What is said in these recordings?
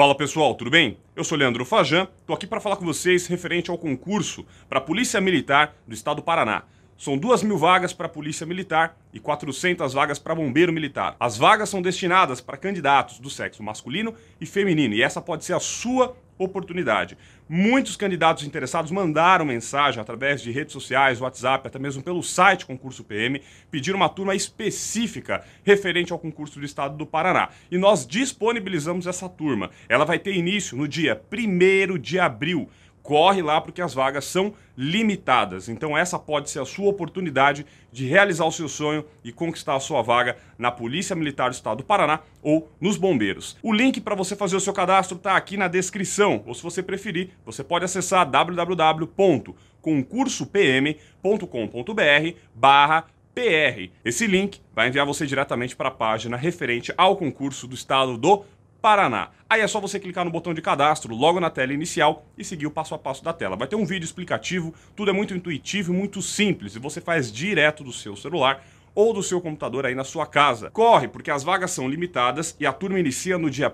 Fala pessoal, tudo bem? Eu sou Leandro Fajan, estou aqui para falar com vocês referente ao concurso para a Polícia Militar do Estado do Paraná. São duas mil vagas para Polícia Militar e 400 vagas para Bombeiro Militar. As vagas são destinadas para candidatos do sexo masculino e feminino, e essa pode ser a sua oportunidade. Muitos candidatos interessados mandaram mensagem através de redes sociais, WhatsApp, até mesmo pelo site Concurso PM, pediram uma turma específica referente ao concurso do Estado do Paraná. E nós disponibilizamos essa turma. Ela vai ter início no dia 1 de abril corre lá porque as vagas são limitadas. Então essa pode ser a sua oportunidade de realizar o seu sonho e conquistar a sua vaga na Polícia Militar do Estado do Paraná ou nos bombeiros. O link para você fazer o seu cadastro está aqui na descrição, ou se você preferir, você pode acessar www.concursopm.com.br/barra PR. Esse link vai enviar você diretamente para a página referente ao concurso do Estado do Paraná. Aí é só você clicar no botão de cadastro logo na tela inicial e seguir o passo a passo da tela. Vai ter um vídeo explicativo, tudo é muito intuitivo e muito simples e você faz direto do seu celular ou do seu computador aí na sua casa. Corre, porque as vagas são limitadas e a turma inicia no dia 1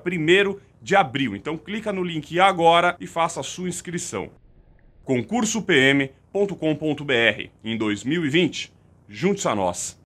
de abril. Então clica no link agora e faça a sua inscrição. concursopm.com.br em 2020. Junte-se a nós.